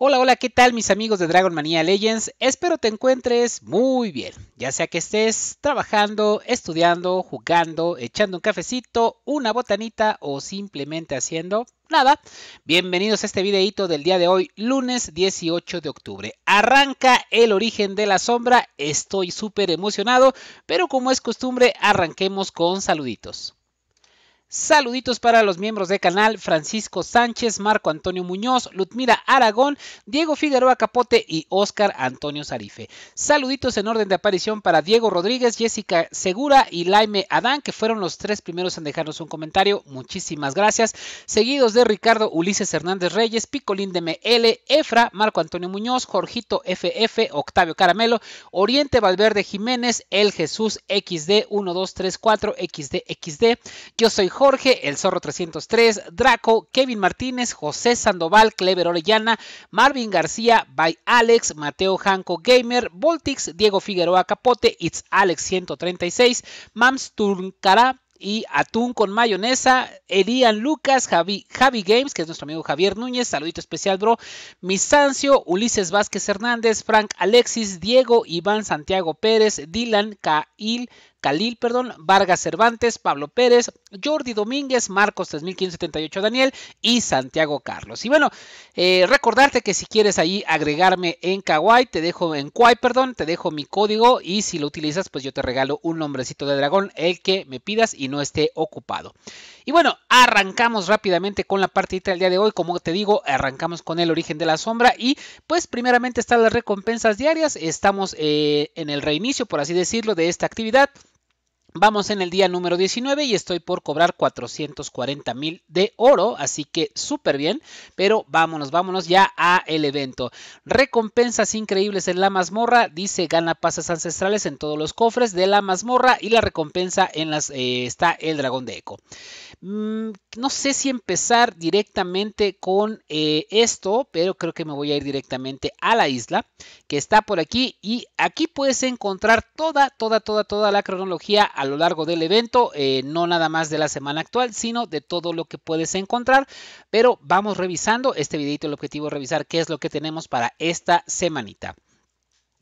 Hola, hola, ¿qué tal mis amigos de Dragon Manía Legends? Espero te encuentres muy bien, ya sea que estés trabajando, estudiando, jugando, echando un cafecito, una botanita o simplemente haciendo nada. Bienvenidos a este videito del día de hoy, lunes 18 de octubre. Arranca el origen de la sombra, estoy súper emocionado, pero como es costumbre, arranquemos con saluditos. Saluditos para los miembros de canal Francisco Sánchez, Marco Antonio Muñoz, Ludmira Aragón, Diego Figueroa Capote y Oscar Antonio Zarife. Saluditos en orden de aparición para Diego Rodríguez, Jessica Segura y Laime Adán, que fueron los tres primeros en dejarnos un comentario. Muchísimas gracias. Seguidos de Ricardo Ulises Hernández Reyes, Picolín de ML, Efra, Marco Antonio Muñoz, Jorgito FF, Octavio Caramelo, Oriente Valverde Jiménez, El Jesús XD 1234 XDXD. Yo soy Jorge, El Zorro 303, Draco, Kevin Martínez, José Sandoval, Clever Orellana, Marvin García, By Alex, Mateo Janco Gamer, Voltix, Diego Figueroa Capote, It's Alex 136, Mams Turncara y Atún con mayonesa, Elian Lucas, Javi, Javi, Games, que es nuestro amigo Javier Núñez, saludito especial, bro, Misancio, Ulises Vázquez Hernández, Frank Alexis, Diego, Iván Santiago Pérez, Dylan, Cail, Khalil, perdón, Vargas Cervantes, Pablo Pérez, Jordi Domínguez, Marcos 3.578 Daniel y Santiago Carlos. Y bueno, eh, recordarte que si quieres ahí agregarme en Kawaii, te dejo en Kwai, perdón, te dejo mi código y si lo utilizas, pues yo te regalo un nombrecito de dragón, el que me pidas y no esté ocupado. Y bueno, arrancamos rápidamente con la partida del día de hoy. Como te digo, arrancamos con el origen de la sombra. Y pues primeramente están las recompensas diarias. Estamos eh, en el reinicio, por así decirlo, de esta actividad. Vamos en el día número 19 y estoy por cobrar 440 mil de oro, así que súper bien, pero vámonos, vámonos ya a el evento. Recompensas increíbles en la mazmorra, dice gana pasas ancestrales en todos los cofres de la mazmorra y la recompensa en las eh, está el dragón de eco. Mm, no sé si empezar directamente con eh, esto, pero creo que me voy a ir directamente a la isla que está por aquí y aquí puedes encontrar toda, toda, toda, toda la cronología a lo largo del evento, eh, no nada más de la semana actual, sino de todo lo que puedes encontrar. Pero vamos revisando este videito, el objetivo es revisar qué es lo que tenemos para esta semanita.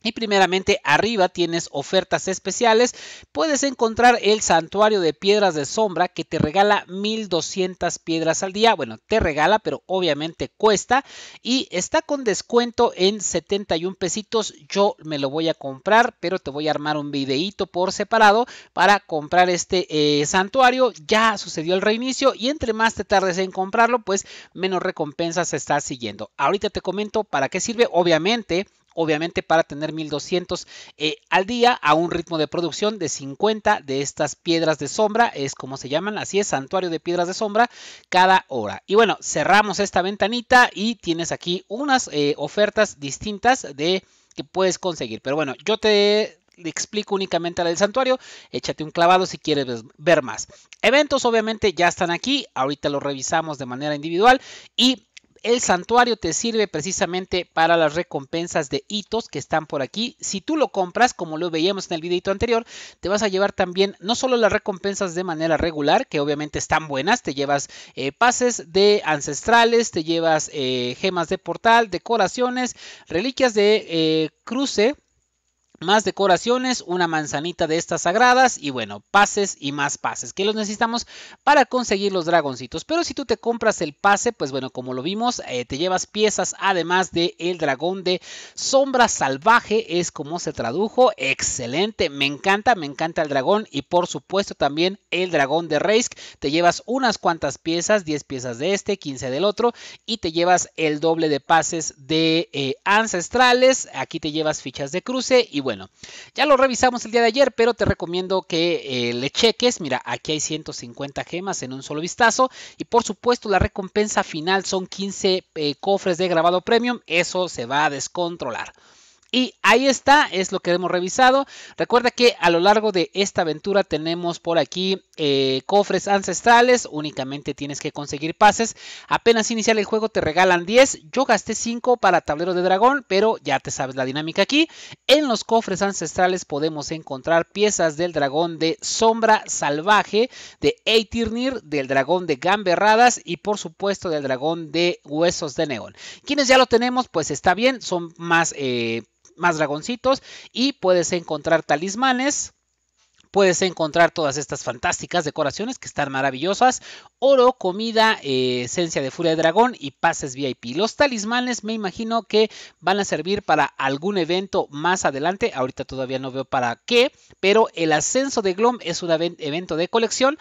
Y primeramente arriba tienes ofertas especiales. Puedes encontrar el santuario de piedras de sombra que te regala 1200 piedras al día. Bueno, te regala, pero obviamente cuesta. Y está con descuento en 71 pesitos. Yo me lo voy a comprar, pero te voy a armar un videíto por separado para comprar este eh, santuario. Ya sucedió el reinicio y entre más te tardes en comprarlo, pues menos recompensas estás siguiendo. Ahorita te comento para qué sirve. Obviamente obviamente para tener 1200 eh, al día a un ritmo de producción de 50 de estas piedras de sombra, es como se llaman, así es, santuario de piedras de sombra cada hora. Y bueno, cerramos esta ventanita y tienes aquí unas eh, ofertas distintas de que puedes conseguir. Pero bueno, yo te explico únicamente la del santuario. Échate un clavado si quieres ver más. Eventos obviamente ya están aquí. Ahorita los revisamos de manera individual. Y el santuario te sirve precisamente para las recompensas de hitos que están por aquí. Si tú lo compras, como lo veíamos en el videito anterior, te vas a llevar también no solo las recompensas de manera regular, que obviamente están buenas, te llevas eh, pases de ancestrales, te llevas eh, gemas de portal, decoraciones, reliquias de eh, cruce, más decoraciones, una manzanita de estas sagradas y bueno, pases y más pases que los necesitamos para conseguir los dragoncitos. Pero si tú te compras el pase, pues bueno, como lo vimos, eh, te llevas piezas además de el dragón de sombra salvaje, es como se tradujo. Excelente, me encanta, me encanta el dragón y por supuesto también el dragón de Reisk. Te llevas unas cuantas piezas, 10 piezas de este, 15 del otro y te llevas el doble de pases de eh, ancestrales. Aquí te llevas fichas de cruce y bueno, ya lo revisamos el día de ayer, pero te recomiendo que eh, le cheques. Mira, aquí hay 150 gemas en un solo vistazo. Y por supuesto, la recompensa final son 15 eh, cofres de grabado premium. Eso se va a descontrolar. Y ahí está, es lo que hemos revisado. Recuerda que a lo largo de esta aventura tenemos por aquí eh, cofres ancestrales, únicamente tienes que conseguir pases. Apenas iniciar el juego te regalan 10, yo gasté 5 para tablero de dragón, pero ya te sabes la dinámica aquí. En los cofres ancestrales podemos encontrar piezas del dragón de sombra salvaje, de Eitirnir, del dragón de gamberradas y por supuesto del dragón de huesos de neón. Quienes ya lo tenemos, pues está bien, son más... Eh, más dragoncitos y puedes encontrar talismanes, puedes encontrar todas estas fantásticas decoraciones que están maravillosas. Oro, comida, eh, esencia de furia de dragón y pases VIP. Los talismanes me imagino que van a servir para algún evento más adelante. Ahorita todavía no veo para qué, pero el ascenso de Glom es un evento de colección.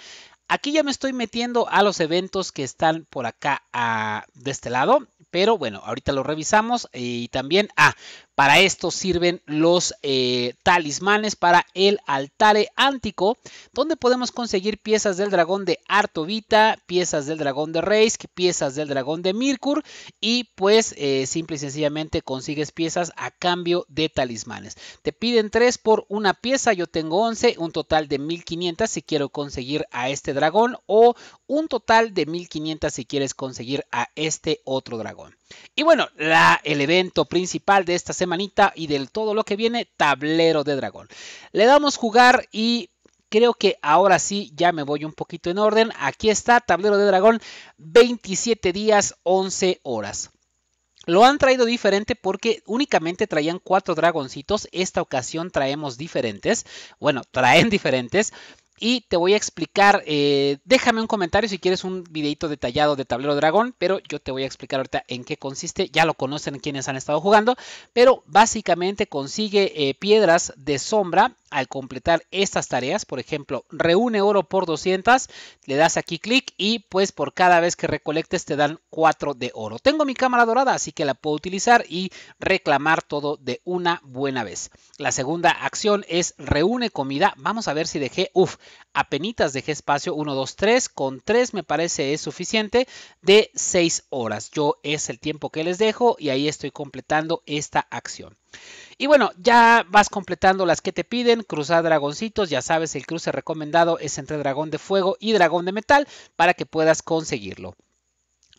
Aquí ya me estoy metiendo a los eventos que están por acá ah, de este lado. Pero bueno, ahorita lo revisamos. Eh, y también, a... Ah, para esto sirven los eh, talismanes para el altare ántico, donde podemos conseguir piezas del dragón de Artovita, piezas del dragón de Reisk, piezas del dragón de Mirkur y pues eh, simple y sencillamente consigues piezas a cambio de talismanes. Te piden 3 por una pieza, yo tengo 11, un total de 1500 si quiero conseguir a este dragón o un total de 1500 si quieres conseguir a este otro dragón. Y bueno, el evento principal de esta semanita y del todo lo que viene, tablero de dragón. Le damos jugar y creo que ahora sí ya me voy un poquito en orden. Aquí está, tablero de dragón, 27 días, 11 horas. Lo han traído diferente porque únicamente traían cuatro dragoncitos. Esta ocasión traemos diferentes. Bueno, traen diferentes y te voy a explicar, eh, déjame un comentario si quieres un videito detallado de Tablero Dragón, pero yo te voy a explicar ahorita en qué consiste, ya lo conocen quienes han estado jugando, pero básicamente consigue eh, piedras de sombra al completar estas tareas, por ejemplo, reúne oro por 200, le das aquí clic y pues por cada vez que recolectes te dan 4 de oro. Tengo mi cámara dorada, así que la puedo utilizar y reclamar todo de una buena vez. La segunda acción es reúne comida. Vamos a ver si dejé, uff, apenitas dejé espacio 1, 2, 3, con 3 me parece es suficiente de 6 horas. Yo es el tiempo que les dejo y ahí estoy completando esta acción. Y bueno, ya vas completando las que te piden, cruzar dragoncitos, ya sabes, el cruce recomendado es entre dragón de fuego y dragón de metal para que puedas conseguirlo.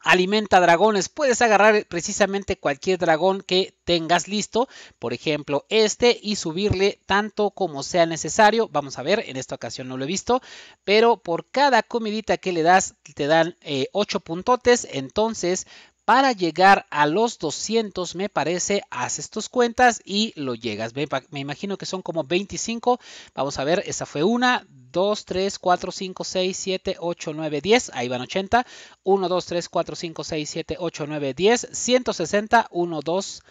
Alimenta dragones, puedes agarrar precisamente cualquier dragón que tengas listo, por ejemplo este, y subirle tanto como sea necesario. Vamos a ver, en esta ocasión no lo he visto, pero por cada comidita que le das te dan 8 eh, puntotes, entonces para llegar a los 200, me parece, haces tus cuentas y lo llegas. Me, imagino que son como 25. Vamos a ver, esa fue 1, 2, 3, 4, 5, 6, 7, 8, 9, 10. Ahí van 80. 1, 2, 3, 4, 5, 6, 7, 8, 9, 10. 160, 1, 2,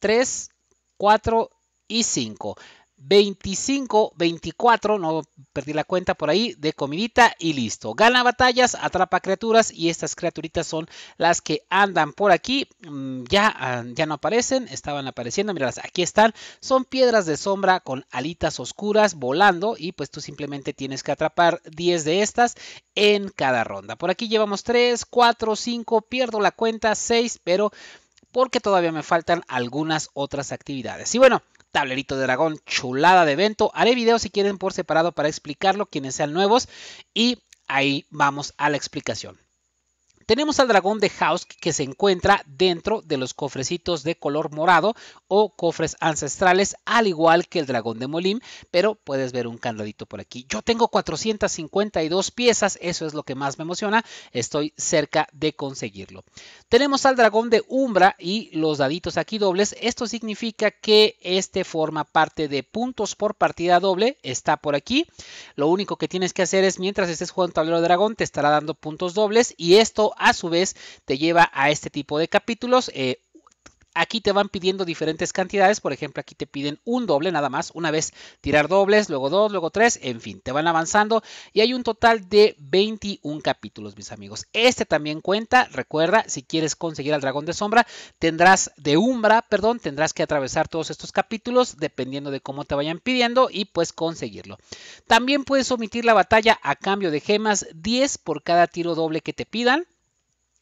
3, 4 y 5. 25, 24, no perdí la cuenta por ahí, de comidita y listo. Gana batallas, atrapa criaturas y estas criaturitas son las que andan por aquí. Mm, ya, ah, ya no aparecen, estaban apareciendo, míralas, aquí están. Son piedras de sombra con alitas oscuras volando y pues tú simplemente tienes que atrapar 10 de estas en cada ronda. Por aquí llevamos 3, 4, 5, pierdo la cuenta, 6, pero porque todavía me faltan algunas otras actividades. Y bueno, tablerito de dragón, chulada de evento. Haré videos si quieren por separado para explicarlo, quienes sean nuevos, y ahí vamos a la explicación. Tenemos al dragón de House que se encuentra dentro de los cofrecitos de color morado o cofres ancestrales, al igual que el dragón de Molim, pero puedes ver un candadito por aquí. Yo tengo 452 piezas, eso es lo que más me emociona, estoy cerca de conseguirlo. Tenemos al dragón de Umbra y los daditos aquí dobles, esto significa que este forma parte de puntos por partida doble, está por aquí. Lo único que tienes que hacer es mientras estés jugando tablero de dragón te estará dando puntos dobles y esto a su vez te lleva a este tipo de capítulos. Eh, aquí te van pidiendo diferentes cantidades, por ejemplo, aquí te piden un doble nada más, una vez tirar dobles, luego dos, luego tres, en fin, te van avanzando y hay un total de 21 capítulos, mis amigos. Este también cuenta, recuerda, si quieres conseguir al dragón de sombra, tendrás de umbra, perdón, tendrás que atravesar todos estos capítulos dependiendo de cómo te vayan pidiendo y pues conseguirlo. También puedes omitir la batalla a cambio de gemas 10 por cada tiro doble que te pidan.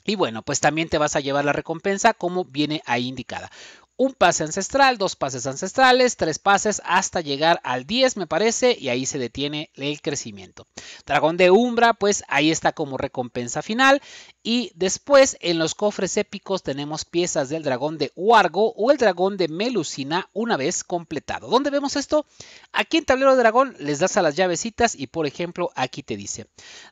Y bueno, pues también te vas a llevar la recompensa como viene ahí indicada. Un pase ancestral, dos pases ancestrales, tres pases hasta llegar al 10 me parece y ahí se detiene el crecimiento. Dragón de Umbra pues ahí está como recompensa final y después en los cofres épicos tenemos piezas del dragón de Wargo o el dragón de Melusina una vez completado. ¿Dónde vemos esto? Aquí en tablero de dragón les das a las llavecitas y por ejemplo aquí te dice.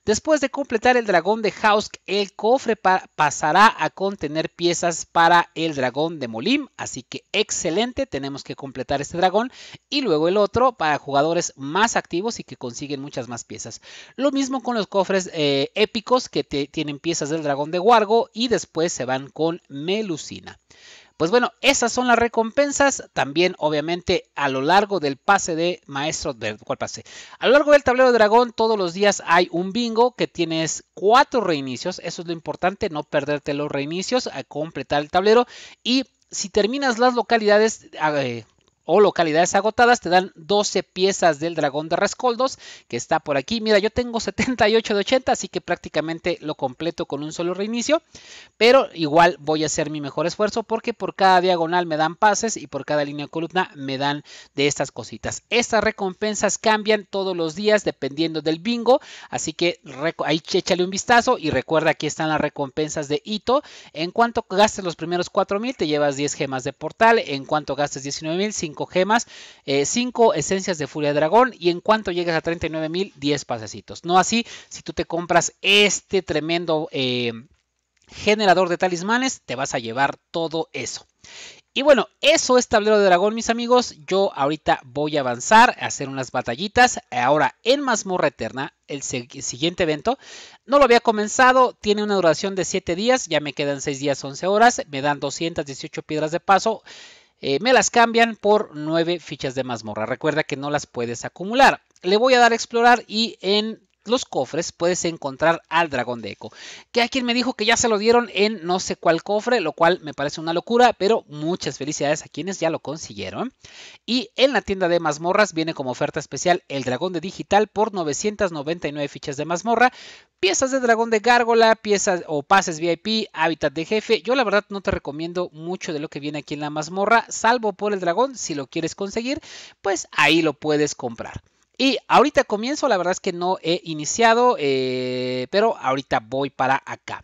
Después de completar el dragón de Hausk, el cofre pasará a contener piezas para el dragón de Molim. Así que excelente, tenemos que completar este dragón. Y luego el otro para jugadores más activos y que consiguen muchas más piezas. Lo mismo con los cofres eh, épicos que te tienen piezas del dragón de guargo y después se van con Melusina. Pues bueno, esas son las recompensas. También, obviamente, a lo largo del pase de Maestro de ¿Cuál pase? A lo largo del tablero de dragón, todos los días hay un bingo que tienes cuatro reinicios. Eso es lo importante, no perderte los reinicios, a completar el tablero. Y si terminas las localidades. Eh, o localidades agotadas, te dan 12 piezas del dragón de rescoldos que está por aquí. Mira, yo tengo 78 de 80, así que prácticamente lo completo con un solo reinicio, pero igual voy a hacer mi mejor esfuerzo porque por cada diagonal me dan pases y por cada línea columna me dan de estas cositas. Estas recompensas cambian todos los días dependiendo del bingo, así que ahí échale un vistazo y recuerda aquí están las recompensas de hito, En cuanto gastes los primeros 4000 te llevas 10 gemas de portal, en cuanto gastes 19000 gemas, 5 eh, esencias de furia de dragón y en cuanto llegues a 39 mil, 10 pasecitos. No así, si tú te compras este tremendo eh, generador de talismanes, te vas a llevar todo eso. Y bueno, eso es tablero de dragón, mis amigos. Yo ahorita voy a avanzar, a hacer unas batallitas. Ahora, en mazmorra eterna, el siguiente evento, no lo había comenzado. Tiene una duración de 7 días, ya me quedan 6 días, 11 horas. Me dan 218 piedras de paso. Eh, me las cambian por 9 fichas de mazmorra. Recuerda que no las puedes acumular. Le voy a dar a explorar y en los cofres puedes encontrar al dragón de eco. Que a quien me dijo que ya se lo dieron en no sé cuál cofre, lo cual me parece una locura, pero muchas felicidades a quienes ya lo consiguieron. Y en la tienda de mazmorras viene como oferta especial el dragón de digital por 999 fichas de mazmorra, piezas de dragón de gárgola, piezas o pases VIP, hábitat de jefe. Yo la verdad no te recomiendo mucho de lo que viene aquí en la mazmorra, salvo por el dragón, si lo quieres conseguir, pues ahí lo puedes comprar. Y ahorita comienzo, la verdad es que no he iniciado, eh, pero ahorita voy para acá.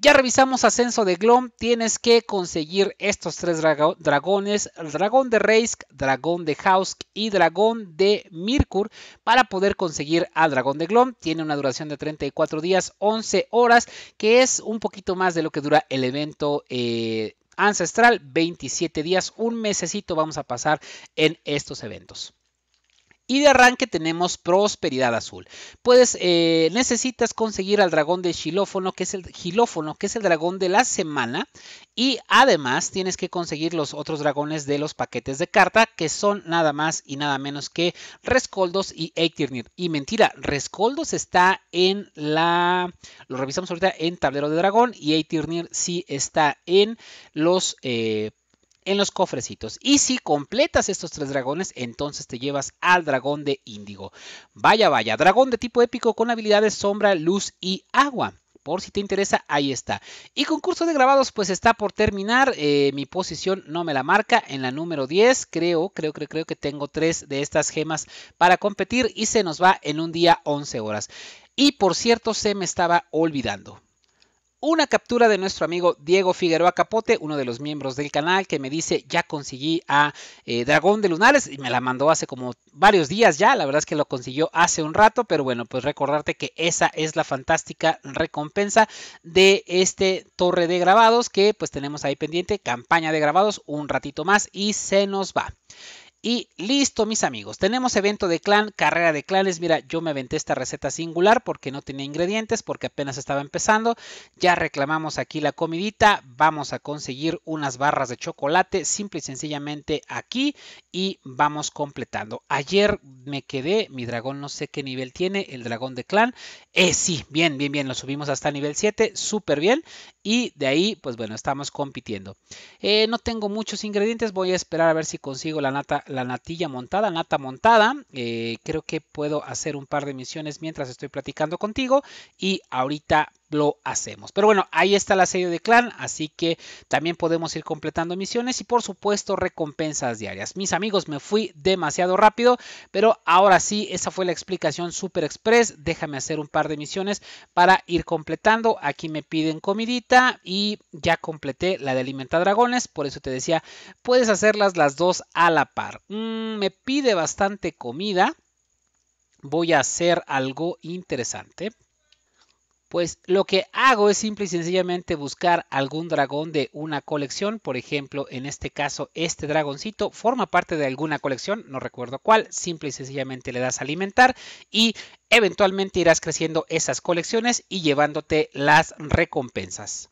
Ya revisamos ascenso de Glom, tienes que conseguir estos tres dragones, el dragón de Reisk, dragón de Hausk y dragón de Mirkur para poder conseguir al dragón de Glom. Tiene una duración de 34 días, 11 horas, que es un poquito más de lo que dura el evento eh, ancestral, 27 días, un mesecito vamos a pasar en estos eventos. Y de arranque tenemos Prosperidad Azul. Pues necesitas conseguir al dragón de Xilófono, que es el Gilófono, que es el dragón de la semana. Y además tienes que conseguir los otros dragones de los paquetes de carta, que son nada más y nada menos que Rescoldos y Eitirnir. Y mentira, Rescoldos está en la. Lo revisamos ahorita en Tablero de Dragón. Y Eitirnir sí está en los. Eh, en los cofrecitos. Y si completas estos tres dragones, entonces te llevas al dragón de índigo. Vaya, vaya, dragón de tipo épico con habilidades sombra, luz y agua por si te interesa, ahí está. Y concurso de grabados, pues está por terminar. Eh, mi posición no me la marca en la número 10. Creo, creo, creo, creo que tengo tres de estas gemas para competir y se nos va en un día 11 horas. Y por cierto, se me estaba olvidando una captura de nuestro amigo Diego Figueroa Capote, uno de los miembros del canal, que me dice, ya conseguí a eh, Dragón de Lunares y me la mandó hace como varios días ya, la verdad es que lo consiguió hace un rato, pero bueno, pues recordarte que esa es la fantástica recompensa de este torre de grabados que pues tenemos ahí pendiente, campaña de grabados, un ratito más y se nos va. Y listo, mis amigos. Tenemos evento de clan, carrera de clanes. Mira, yo me aventé esta receta singular porque no tenía ingredientes, porque apenas estaba empezando. Ya reclamamos aquí la comidita. Vamos a conseguir unas barras de chocolate, simple y sencillamente aquí. Y vamos completando. Ayer me quedé, mi dragón no sé qué nivel tiene, el dragón de clan. Eh, sí, bien, bien, bien. Lo subimos hasta nivel 7, súper bien y de ahí, pues bueno, estamos compitiendo. Eh, no tengo muchos ingredientes, voy a esperar a ver si consigo la, nata, la natilla montada, nata montada. Eh, creo que puedo hacer un par de misiones mientras estoy platicando contigo y ahorita lo hacemos. Pero bueno, ahí está el serie de clan, así que también podemos ir completando misiones y por supuesto recompensas diarias. Mis amigos, me fui demasiado rápido, pero ahora sí, esa fue la explicación super express. Déjame hacer un par de misiones para ir completando. Aquí me piden comidita y ya completé la de alimenta dragones, por eso te decía, puedes hacerlas las dos a la par. Mm, me pide bastante comida voy a hacer algo interesante pues lo que hago es simple y sencillamente buscar algún dragón de una colección. Por ejemplo, en este caso, este dragoncito forma parte de alguna colección, no recuerdo cuál. Simple y sencillamente le das a alimentar y eventualmente irás creciendo esas colecciones y llevándote las recompensas.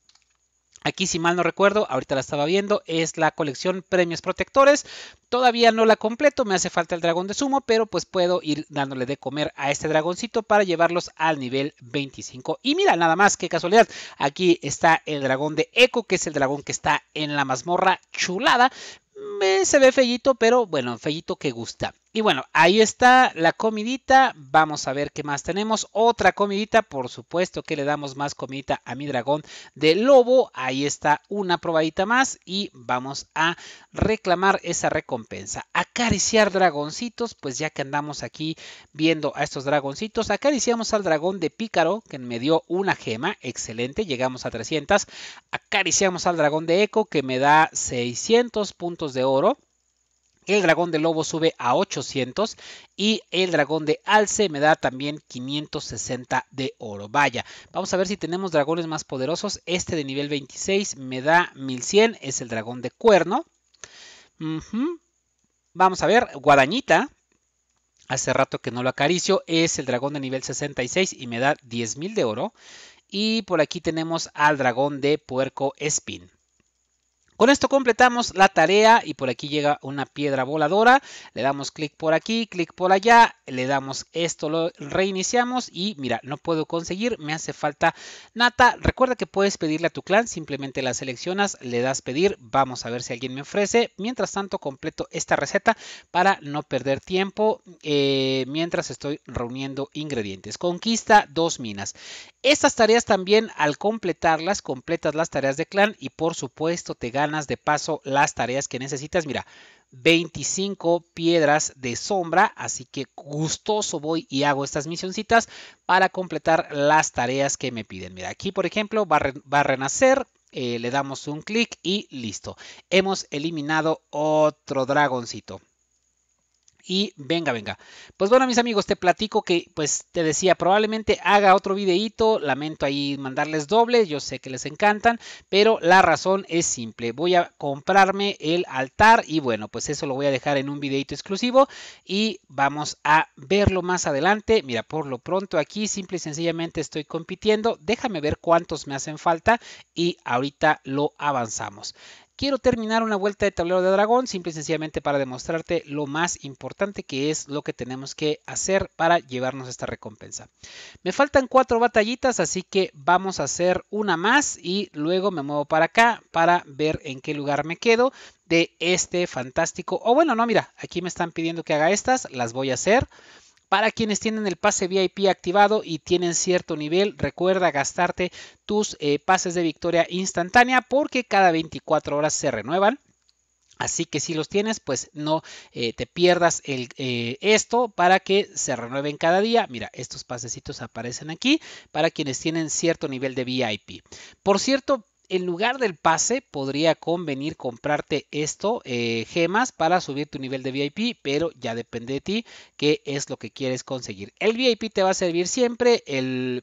Aquí, si mal no recuerdo, ahorita la estaba viendo, es la colección Premios Protectores. Todavía no la completo, me hace falta el dragón de sumo, pero pues puedo ir dándole de comer a este dragoncito para llevarlos al nivel 25. Y mira, nada más, qué casualidad. Aquí está el dragón de Eco, que es el dragón que está en la mazmorra chulada se ve fellito, pero bueno, fellito que gusta. Y bueno, ahí está la comidita. Vamos a ver qué más tenemos. Otra comidita, por supuesto que le damos más comidita a mi dragón de lobo. Ahí está una probadita más y vamos a reclamar esa recompensa. Acariciar dragoncitos, pues ya que andamos aquí viendo a estos dragoncitos, acariciamos al dragón de pícaro que me dio una gema, excelente, llegamos a 300. Acariciamos al dragón de eco que me da 600 puntos de oro. El dragón de lobo sube a 800 y el dragón de alce me da también 560 de oro. Vaya, vamos a ver si tenemos dragones más poderosos. Este de nivel 26 me da 1100, es el dragón de cuerno. Vamos a ver, guadañita. Hace rato que no lo acaricio. Es el dragón de nivel 66 y me da 10.000 de oro. Y por aquí tenemos al dragón de puerco spin. Con esto completamos la tarea y por aquí llega una piedra voladora. Le damos clic por aquí, clic por allá, le damos esto, lo reiniciamos y mira, no puedo conseguir, me hace falta nata. Recuerda que puedes pedirle a tu clan, simplemente la seleccionas, le das pedir, vamos a ver si alguien me ofrece. Mientras tanto completo esta receta para no perder tiempo eh, mientras estoy reuniendo ingredientes. Conquista dos minas. Estas tareas también al completarlas, completas las tareas de clan y por supuesto te ganas de paso las tareas que necesitas. Mira, 25 piedras de sombra, así que gustoso voy y hago estas misioncitas para completar las tareas que me piden. Mira, aquí por ejemplo va, a renacer, eh, le damos un clic y listo. Hemos eliminado otro dragoncito. Y venga, venga. Pues bueno, mis amigos, te platico que, pues te decía, probablemente haga otro videíto. Lamento ahí mandarles doble, yo sé que les encantan, pero la razón es simple. Voy a comprarme el altar y bueno, pues eso lo voy a dejar en un videíto exclusivo y vamos a verlo más adelante. Mira, por lo pronto aquí simple y sencillamente estoy compitiendo. Déjame ver cuántos me hacen falta y ahorita lo avanzamos. Quiero terminar una vuelta de tablero de dragón, simple y sencillamente para demostrarte lo más importante que es lo que tenemos que hacer para llevarnos esta recompensa. Me faltan cuatro batallitas, así que vamos a hacer una más y luego me muevo para acá para ver en qué lugar me quedo de este fantástico. O bueno, no, mira, aquí me están pidiendo que haga estas, las voy a hacer. Para quienes tienen el pase VIP activado y tienen cierto nivel, recuerda gastarte tus eh, pases de victoria instantánea porque cada 24 horas se renuevan. Así que si los tienes, pues no eh, te pierdas el, eh, esto para que se renueven cada día. Mira, estos pasecitos aparecen aquí para quienes tienen cierto nivel de VIP. Por cierto, en lugar del pase podría convenir comprarte esto, eh, gemas, para subir tu nivel de VIP, pero ya depende de ti qué es lo que quieres conseguir. El VIP te va a servir siempre, el,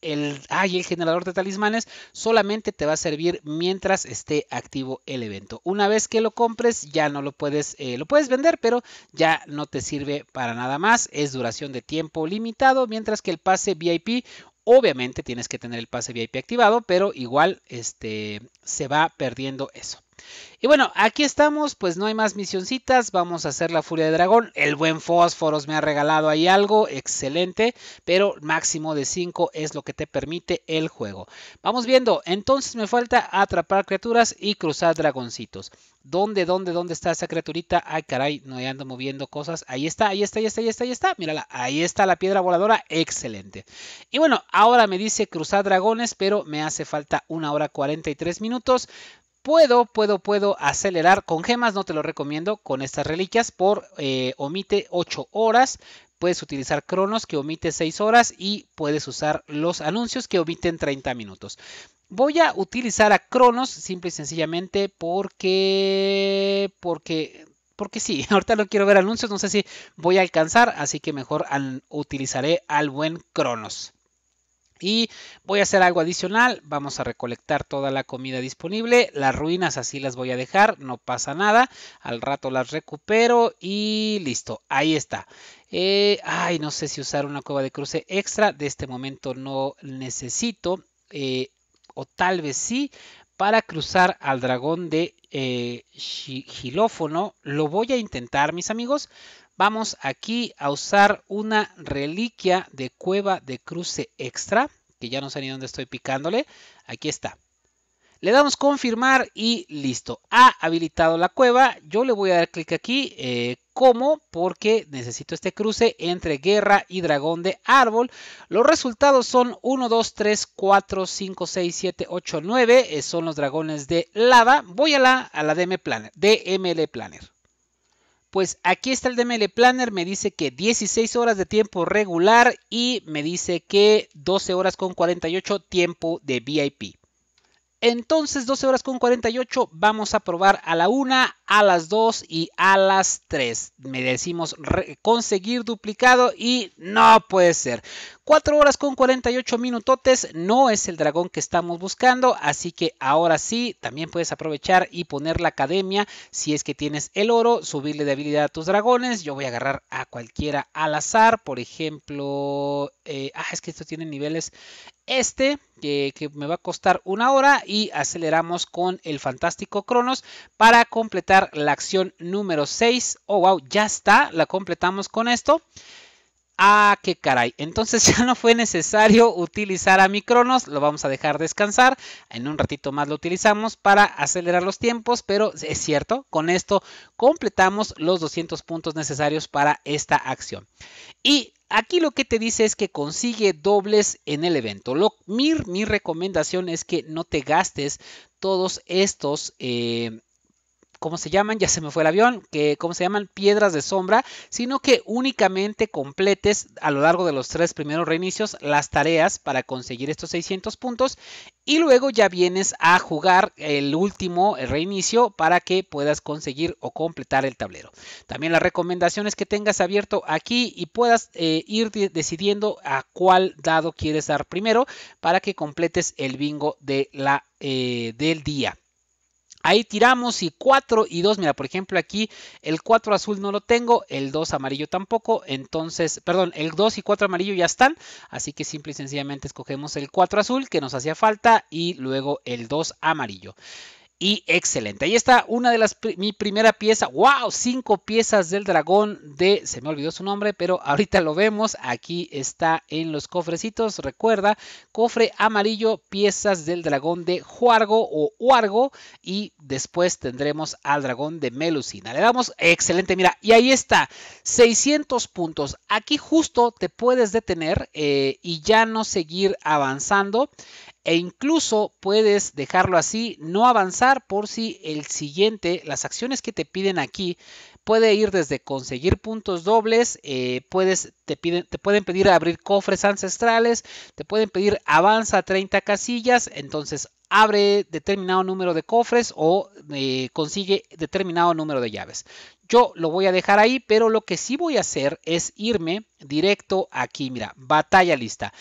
el, el generador de talismanes solamente te va a servir mientras esté activo el evento. Una vez que lo compres, ya no lo puedes, eh, lo puedes vender, pero ya no te sirve para nada más. Es duración de tiempo limitado, mientras que el pase VIP Obviamente tienes que tener el pase VIP activado, pero igual este, se va perdiendo eso. Y bueno, aquí estamos, pues no hay más misioncitas, vamos a hacer la furia de dragón. El buen Fósforos me ha regalado ahí algo, excelente, pero máximo de 5 es lo que te permite el juego. Vamos viendo, entonces me falta atrapar criaturas y cruzar dragoncitos. ¿Dónde, dónde, dónde está esa criaturita? Ay, caray, no ando moviendo cosas. Ahí está, ahí está, ahí está, ahí está, ahí está. Mírala, ahí está la piedra voladora, excelente. Y bueno, ahora me dice cruzar dragones, pero me hace falta una hora 43 minutos. Puedo, puedo, puedo acelerar con gemas, no te lo recomiendo con estas reliquias por eh, omite 8 horas. Puedes utilizar cronos que omite 6 horas y puedes usar los anuncios que omiten 30 minutos. Voy a utilizar a cronos simple y sencillamente porque... porque porque sí, ahorita no quiero ver anuncios, no sé si voy a alcanzar, así que mejor utilizaré al buen Cronos. Y voy a hacer algo adicional, vamos a recolectar toda la comida disponible, las ruinas así las voy a dejar, no pasa nada, al rato las recupero y listo, ahí está. Eh, ay, no sé si usar una cueva de cruce extra, de este momento no necesito, eh, o tal vez sí, para cruzar al dragón de Gilófono. Eh, lo voy a intentar, mis amigos. Vamos aquí a usar una reliquia de cueva de cruce extra, que ya no sé ni dónde estoy picándole. Aquí está. Le damos confirmar y listo. Ha habilitado la cueva. Yo le voy a dar clic aquí. Eh, ¿Cómo? Porque necesito este cruce entre guerra y dragón de árbol. Los resultados son 1, 2, 3, 4, 5, 6, 7, 8, 9. son los dragones de lava. Voy a la, a la DM Planner, DML Planner. Pues aquí está el DML Planner, me dice que 16 horas de tiempo regular y me dice que 12 horas con 48 tiempo de VIP. Entonces 12 horas con 48 vamos a probar a la 1, a las 2 y a las 3. Me decimos conseguir duplicado y no puede ser. 4 horas con 48 minutotes no es el dragón que estamos buscando, así que ahora sí, también puedes aprovechar y poner la academia si es que tienes el oro, subirle de habilidad a tus dragones, yo voy a agarrar a cualquiera al azar, por ejemplo, eh, ah, es que esto tiene niveles, este que, que, me va a costar una hora y aceleramos con el fantástico Cronos para completar la acción número 6. Oh, wow, ya está, la completamos con esto. Ah, qué caray. Entonces ya no fue necesario utilizar a Micronos, Lo vamos a dejar descansar. En un ratito más lo utilizamos para acelerar los tiempos. Pero es cierto, con esto completamos los 200 puntos necesarios para esta acción. Y aquí lo que te dice es que consigue dobles en el evento. Lo, mi, mi recomendación es que no te gastes todos estos... Eh, ¿cómo se llaman? Ya se me fue el avión, que, ¿cómo se llaman? Piedras de sombra, sino que únicamente completes a lo largo de los tres primeros reinicios las tareas para conseguir estos 600 puntos y luego ya vienes a jugar el último reinicio para que puedas conseguir o completar el tablero. También la recomendación es que tengas abierto aquí y puedas eh, ir decidiendo a cuál dado quieres dar primero para que completes el bingo de la, eh, del día. Ahí tiramos y 4 y 2, mira, por ejemplo aquí el 4 azul no lo tengo, el 2 amarillo tampoco, entonces, perdón, el 2 y 4 amarillo ya están, así que simple y sencillamente escogemos el 4 azul que nos hacía falta y luego el 2 amarillo y excelente. Ahí está una de las, mi primera pieza. ¡Wow! Cinco piezas del dragón de, se me olvidó su nombre, pero ahorita lo vemos. Aquí está en los cofrecitos. Recuerda, cofre amarillo, piezas del dragón de Juargo o Huargo. Y después tendremos al dragón de Melusina. Le damos excelente, mira. Y ahí está, 600 puntos. Aquí justo te puedes detener eh, y ya no seguir avanzando e incluso puedes dejarlo así, no avanzar por si el siguiente, las acciones que te piden aquí, puede ir desde conseguir puntos dobles, eh, puedes, te, piden, te pueden pedir abrir cofres ancestrales, te pueden pedir avanza 30 casillas, entonces abre determinado número de cofres o eh, consigue determinado número de llaves. Yo lo voy a dejar ahí, pero lo que sí voy a hacer es irme directo aquí, mira, batalla lista.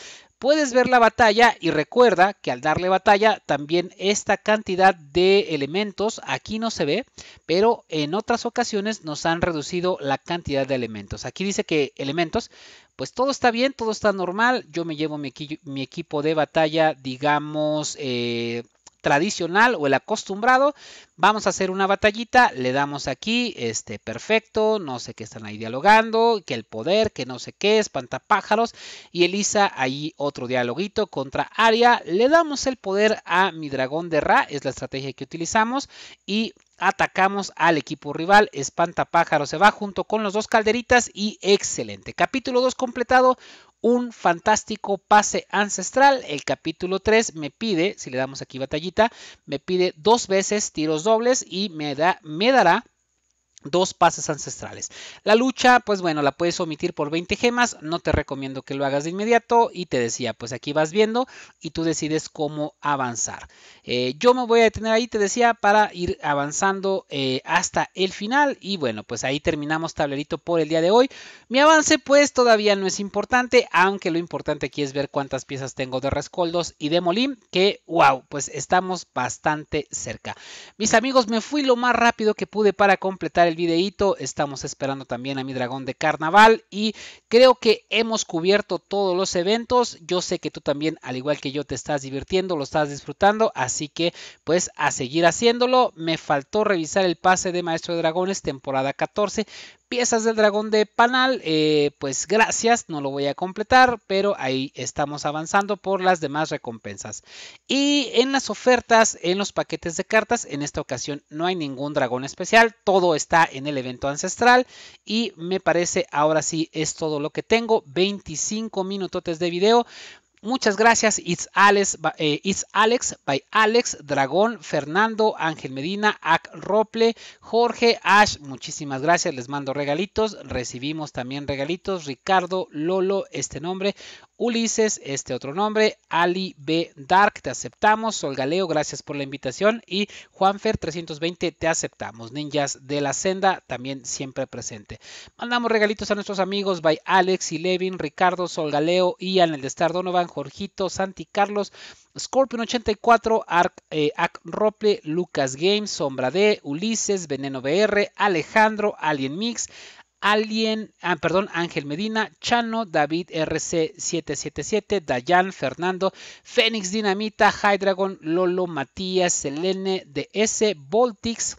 Puedes ver la batalla y recuerda que al darle batalla también esta cantidad de elementos aquí no se ve, pero en otras ocasiones nos han reducido la cantidad de elementos. Aquí dice que elementos, pues todo está bien, todo está normal. Yo me llevo mi, equipo de batalla, digamos, eh, tradicional o el acostumbrado. Vamos a hacer una batallita, le damos aquí, este, perfecto, no sé qué están ahí dialogando, que el poder, que no sé qué, espanta pájaros Y Elisa ahí otro dialoguito contra Aria. Le damos el poder a mi dragón de Ra, es la estrategia que utilizamos. Y atacamos al equipo rival. Espanta pájaros se va junto con los dos calderitas y excelente. Capítulo 2 completado un fantástico pase ancestral. El capítulo 3 me pide, si le damos aquí batallita, me pide dos veces tiros dobles y me, da, me dará dos pases ancestrales. La lucha, pues bueno, la puedes omitir por 20 gemas, no te recomiendo que lo hagas de inmediato y te decía, pues aquí vas viendo y tú decides cómo avanzar. Eh, yo me voy a detener ahí, te decía, para ir avanzando eh, hasta el final y bueno, pues ahí terminamos tablerito por el día de hoy. Mi avance pues todavía no es importante, aunque lo importante aquí es ver cuántas piezas tengo de rescoldos y de molín, que wow, pues estamos bastante cerca. Mis amigos, me fui lo más rápido que pude para completar el Estamos esperando también a mi dragón de carnaval y creo que hemos cubierto todos los eventos. Yo sé que tú también, al igual que yo, te estás divirtiendo, lo estás disfrutando, así que pues a seguir haciéndolo. Me faltó revisar el pase de Maestro de Dragones temporada 14, piezas del dragón de panal, eh, pues gracias, no lo voy a completar, pero ahí estamos avanzando por las demás recompensas. Y en las ofertas, en los paquetes de cartas, en esta ocasión no hay ningún dragón especial, todo está en el evento ancestral y me parece ahora sí es todo lo que tengo, 25 minutotes de video, Muchas gracias. It's Alex, eh, It's Alex by Alex, Dragón, Fernando, Ángel Medina, Ak Rople, Jorge, Ash. Muchísimas gracias. Les mando regalitos. Recibimos también regalitos. Ricardo, Lolo, este nombre. Ulises, este otro nombre, Ali B. Dark, te aceptamos, Solgaleo, gracias por la invitación y Juanfer320, te aceptamos, Ninjas de la Senda, también siempre presente. Mandamos regalitos a nuestros amigos, by Alex y Levin, Ricardo, Solgaleo, Ian, el de Star Donovan, Jorgito, Santi Carlos, Scorpion84, Arc, eh, Lucas Games, Sombra D, Ulises, Veneno BR, Alejandro, Alien Mix, Alien, ah, perdón, Ángel Medina, Chano, David RC777, Dayan, Fernando, Fénix Dinamita, Hydragon, Lolo, Matías, Selene, DS, Voltix,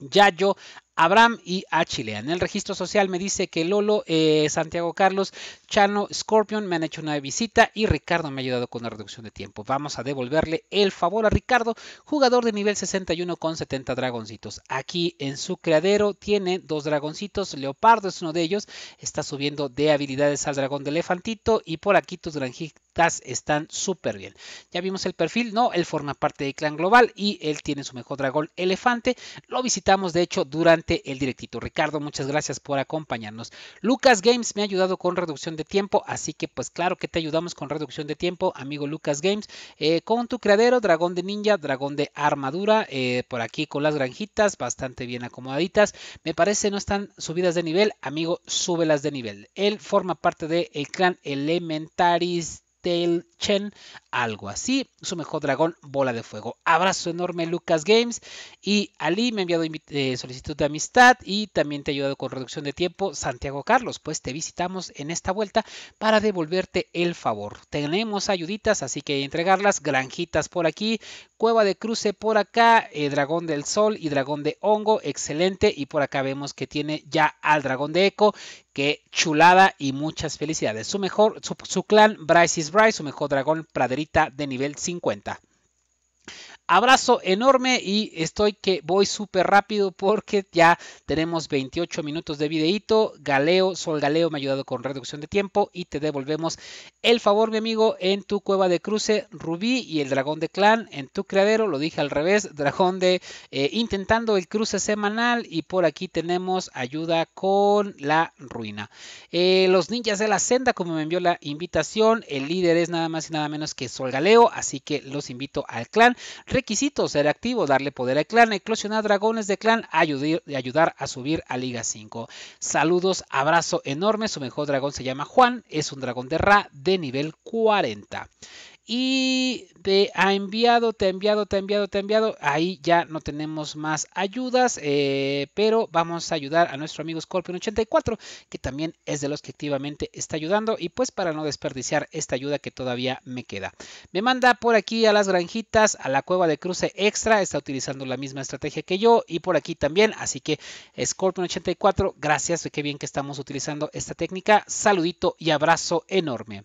Yayo, Abraham y Chilean. En el registro social me dice que Lolo, eh, Santiago Carlos, Chano, Scorpion me han hecho una visita y Ricardo me ha ayudado con la reducción de tiempo. Vamos a devolverle el favor a Ricardo, jugador de nivel 61 con 70 dragoncitos. Aquí en su criadero tiene dos dragoncitos, Leopardo es uno de ellos, está subiendo de habilidades al dragón de elefantito y por aquí tus granjitas están súper bien. Ya vimos el perfil, no, él forma parte de Clan Global y él tiene su mejor dragón elefante. Lo visitamos de hecho durante el directito. Ricardo, muchas gracias por acompañarnos. Lucas Games me ha ayudado con reducción de tiempo, así que pues claro que te ayudamos con reducción de tiempo, amigo Lucas Games, eh, con tu creadero dragón de ninja, dragón de armadura, eh, por aquí con las granjitas, bastante bien acomodaditas. Me parece no están subidas de nivel, amigo, súbelas de nivel. Él forma parte del el clan Elementaris del Chen, algo así. Su mejor dragón, bola de fuego. Abrazo enorme, Lucas Games. Y Ali me ha enviado eh, solicitud de amistad y también te ha ayudado con reducción de tiempo, Santiago Carlos. Pues te visitamos en esta vuelta para devolverte el favor. Tenemos ayuditas, así que entregarlas. Granjitas por aquí, Cueva de Cruce por acá, eh, Dragón del Sol y Dragón de Hongo. Excelente. Y por acá vemos que tiene ya al Dragón de Eco. que chulada y muchas felicidades. Su mejor, su, su clan, Bryce is Bryce, su mejor dragón praderita de nivel 50. Abrazo enorme y estoy que voy súper rápido porque ya tenemos 28 minutos de videíto. Galeo, Sol Galeo me ha ayudado con reducción de tiempo y te devolvemos el favor, mi amigo, en tu cueva de cruce, Rubí y el dragón de clan, en tu criadero, lo dije al revés, dragón de eh, intentando el cruce semanal y por aquí tenemos ayuda con la ruina. Eh, los ninjas de la senda, como me envió la invitación, el líder es nada más y nada menos que Sol Galeo, así que los invito al clan. Requisitos: ser activo, darle poder al clan, eclosionar dragones de clan, ayudar a subir a Liga 5. Saludos, abrazo enorme. Su mejor dragón se llama Juan, es un dragón de Ra de nivel 40 y de ha enviado, te ha enviado, te ha enviado, te ha enviado. Ahí ya no tenemos más ayudas, eh, pero vamos a ayudar a nuestro amigo Scorpion84, que también es de los que activamente está ayudando. Y pues para no desperdiciar esta ayuda que todavía me queda. Me manda por aquí a las granjitas, a la cueva de cruce extra. Está utilizando la misma estrategia que yo y por aquí también. Así que Scorpion84, gracias, qué bien que estamos utilizando esta técnica. Saludito y abrazo enorme.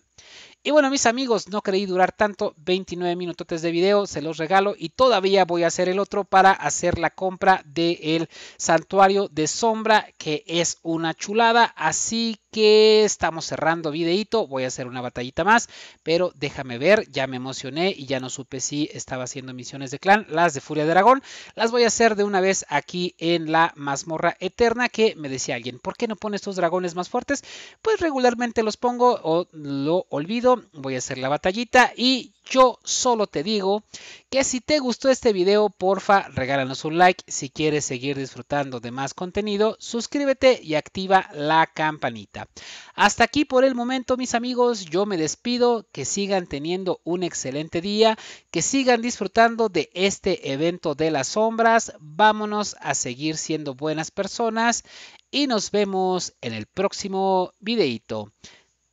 Y bueno, mis amigos, no creí durar tanto, 29 minutos de video, se los regalo y todavía voy a hacer el otro para hacer la compra del santuario de sombra, que es una chulada, así que estamos cerrando videito, voy a hacer una batallita más, pero déjame ver, ya me emocioné y ya no supe si estaba haciendo misiones de clan, las de Furia de Dragón, las voy a hacer de una vez aquí en la mazmorra eterna, que me decía alguien, ¿por qué no pone estos dragones más fuertes? Pues regularmente los pongo o lo olvido voy a hacer la batallita y yo solo te digo que si te gustó este video, porfa, regálanos un like. Si quieres seguir disfrutando de más contenido, suscríbete y activa la campanita. Hasta aquí por el momento, mis amigos. Yo me despido. Que sigan teniendo un excelente día. Que sigan disfrutando de este evento de las sombras. Vámonos a seguir siendo buenas personas. Y nos vemos en el próximo videito.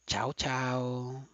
Chao, chao.